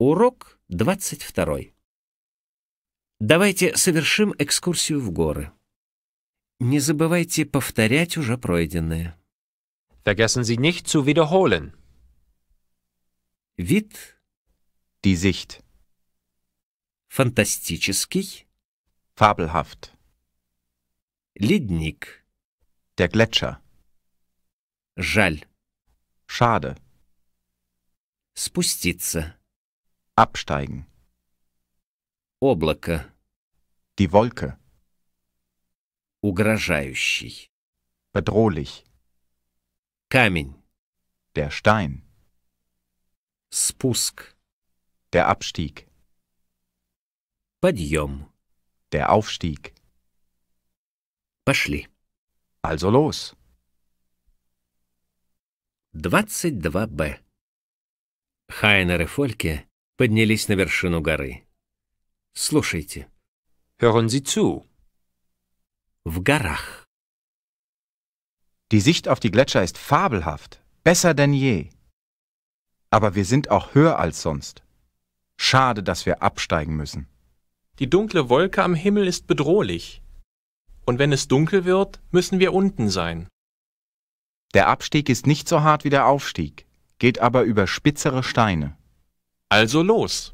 Урок 22. Давайте совершим экскурсию в горы. Не забывайте повторять уже пройденное. Vergessen Sie nicht zu wiederholen. Вид. Die Sicht. Фантастический. Fabelhaft. Ледник. Der Gletscher. Жаль. Schade. Спуститься. Absteigen. Облако. Die Wolke. Угрожающий. Bedrohlich. Камень. Der Stein. Спуск. Der Abstieg. Подъем. Der Aufstieg. Пошли. Also los. 22Б. Хайнер и Фольке поднялись на вершину горы. Слушайте. Hören Sie zu. В горах. Die Sicht auf die Gletscher ist fabelhaft, besser denn je. Aber wir sind auch höher als sonst. Schade, dass wir absteigen müssen. Die dunkle Wolke am Himmel ist bedrohlich. Und wenn es dunkel wird, müssen wir unten sein. Der Abstieg ist nicht so hart wie der Aufstieg, geht aber über spitzere Steine. Also los!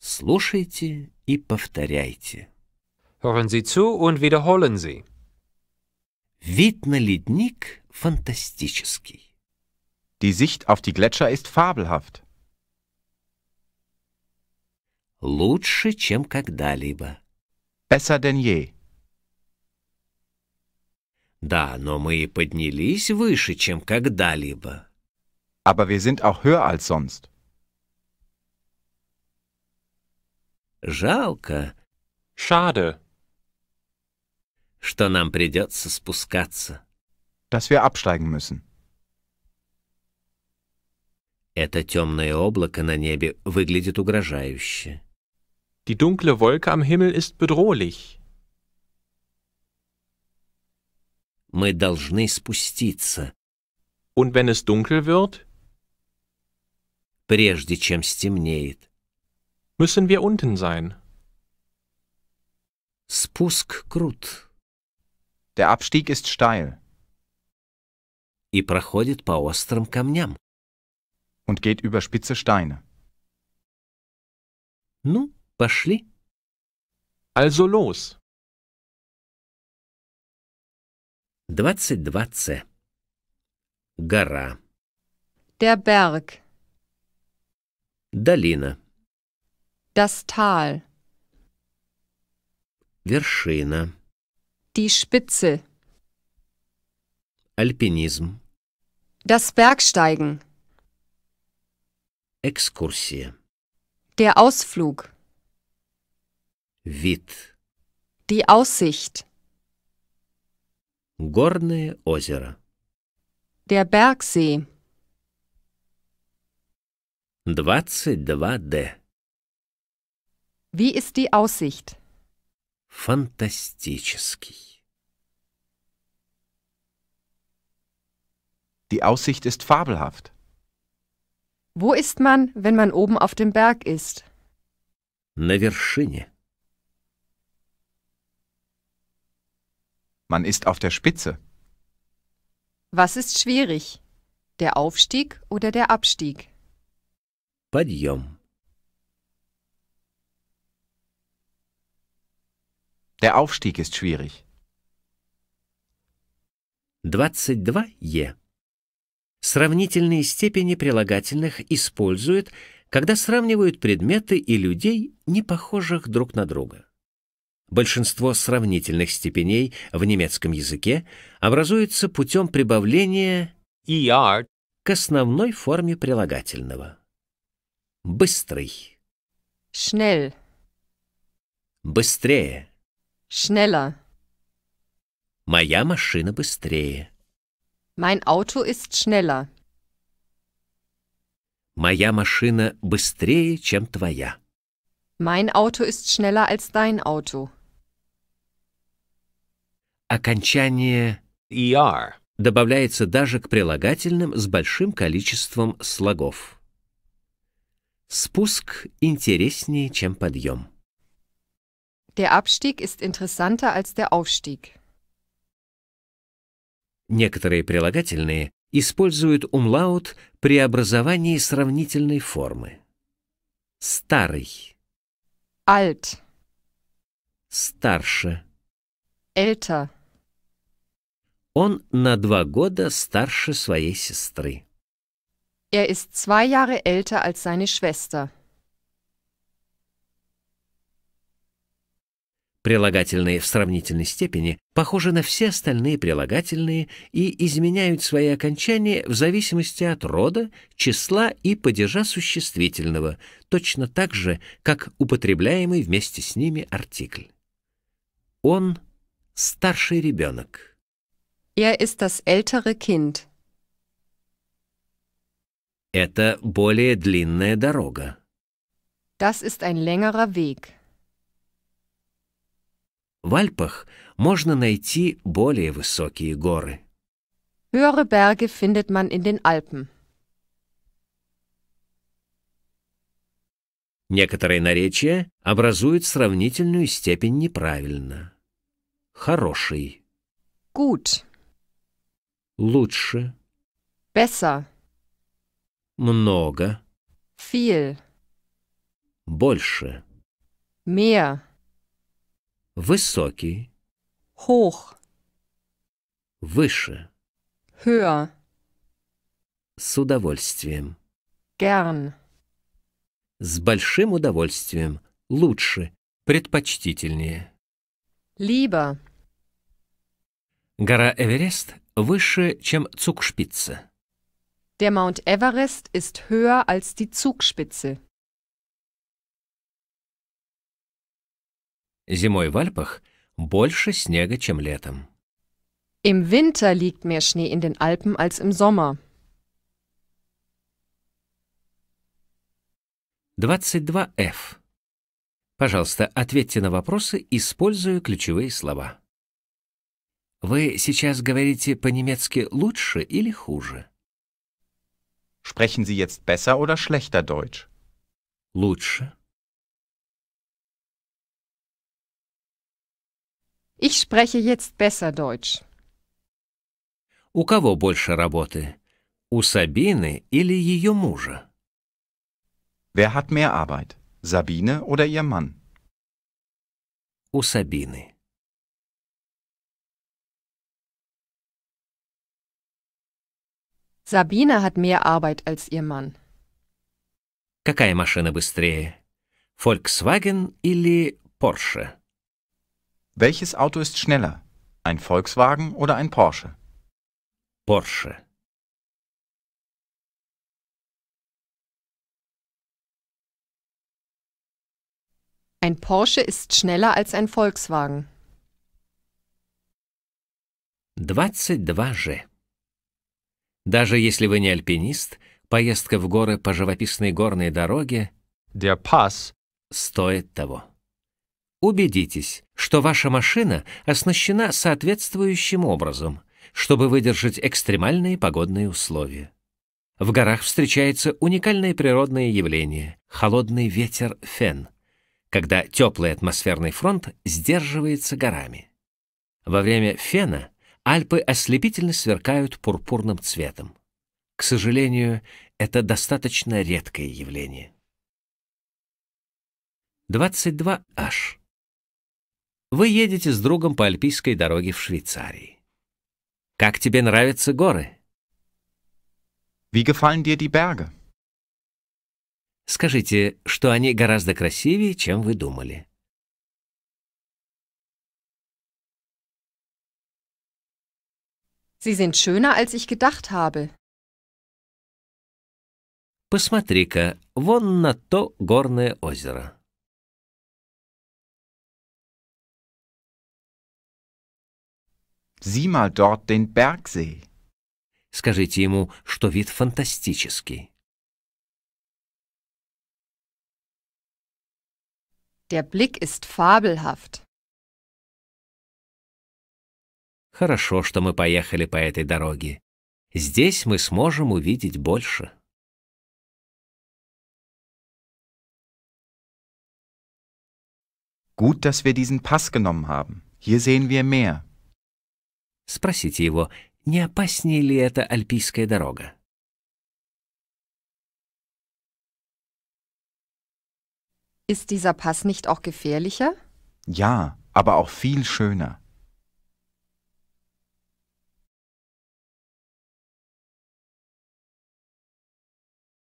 Слушайте и повторяйте. Hören Sie zu und wiederholen Sie. Вид на ледник фантастический. Die Sicht auf die Gletscher ist fabelhaft. Лучше, чем когда-либо. Besser denn je. Да, но мы и поднялись выше, чем когда-либо. aber wir sind auch höher als sonst. Жалко. Schade. Что нам придется спускаться. Dass wir absteigen müssen. Это темное облако на небе выглядит угрожающе. Die dunkle Wolke am Himmel ist bedrohlich. Мы должны спуститься. Und wenn es dunkel wird, прежде чем стемнеет. Müssen wir unten sein? Спуск крут. Der Abstieg ist steil. И проходит по острым камням. Und geht über spitze Steine. Ну, пошли. Also los. 22c. Гора. Der Berg. Долина. Das Tal. Вершина. Die Spitze. Альпинизм. Das Bergsteigen. Экскурсия. Der Ausflug. Вид. Die Aussicht. Горное озеро. Der Bergsee. 22D. Wie ist die Aussicht? Fantastisch. Die Aussicht ist fabelhaft. Wo ist man, wenn man oben auf dem Berg ist? На вершине. Man ist auf der Spitze. Was ist schwierig? Der Aufstieg oder der Abstieg? Подъем. Der Aufstieg ist schwierig. 22е. Сравнительные степени прилагательных используют, когда сравнивают предметы и людей, не похожих друг на друга. Большинство сравнительных степеней в немецком языке образуется путем прибавления «er» к основной форме прилагательного. Быстрый. Schnell. Быстрее. Schneller. Моя машина быстрее. Mein Auto ist schneller. Моя машина быстрее, чем твоя. Mein Auto ist schneller als dein Auto. Окончание «er» добавляется даже к прилагательным с большим количеством слогов. Спуск интереснее, чем подъем. Der Abstieg ist interessanter als der Aufstieg. Некоторые прилагательные используют умлаут при образовании сравнительной формы. Старый. Alt. Старше. Älter. Он на два года старше своей сестры. Er ist zwei Jahre älter als seine Schwester. Прилагательные в сравнительной степени похожи на все остальные прилагательные и изменяют свои окончания в зависимости от рода, числа и падежа существительного, точно так же, как употребляемый вместе с ними артикль. Он — старший ребенок. Er ist das ältere Kind. Это более длинная дорога. Das ist ein längerer Weg. В Альпах можно найти более высокие горы. Höhere Berge findet man in den Alpen. Некоторые наречия образуют сравнительную степень неправильно. Хороший. Gut. Лучше. Besser. Много. Viel. Больше. Mehr. Высокий. Hoch. Выше. Höher. С удовольствием. Gern. С большим удовольствием. Лучше. Предпочтительнее. Lieber. Гора Эверест выше, чем Цукшпица. Der Mount Everest ist höher als die Zugspitze. Зимой в Альпах больше снега, чем летом. Im Winter liegt mehr Schnee in den Alpen als im Sommer. 22F. Пожалуйста, ответьте на вопросы, используя ключевые слова. Вы сейчас говорите по-немецки лучше или хуже? Sprechen Sie jetzt besser oder schlechter Deutsch? Лучше. Ich spreche jetzt besser Deutsch. У кого больше работы? У Сабины или ее мужа? Wer hat mehr Arbeit? Sabine oder ihr Mann? У Сабины. Sabine hat mehr Arbeit als ihr Mann. Какая машина быстрее? Volkswagen или Porsche? Welches Auto ist schneller? Ein Volkswagen oder ein Porsche? Porsche. Ein Porsche ist schneller als ein Volkswagen. 22 же. Даже если вы не альпинист, поездка в горы по живописной горной дороге Der Pass стоит того. Убедитесь, что ваша машина оснащена соответствующим образом, чтобы выдержать экстремальные погодные условия. В горах встречается уникальное природное явление — холодный ветер фен, когда теплый атмосферный фронт сдерживается горами. Во время фена — Альпы ослепительно сверкают пурпурным цветом. К сожалению, это достаточно редкое явление. 22H. Вы едете с другом по альпийской дороге в Швейцарии. Как тебе нравятся горы? Wie gefallen dir die Berge? Скажите, что они гораздо красивее, чем вы думали. Sie sind schöner, als ich gedacht habe. Посмотри-ка, вон на то горное озеро. Sieh mal dort den Bergsee. Скажите ему, что вид фантастический. Der Blick ist fabelhaft. Хорошо, что мы поехали по этой дороге. Здесь мы сможем увидеть больше. Gut, dass wir diesen Pass genommen haben. Hier sehen wir mehr. Спросите его, не опаснее ли это альпийская дорога? Ist dieser Pass nicht auch gefährlicher? Ja, aber auch viel schöner.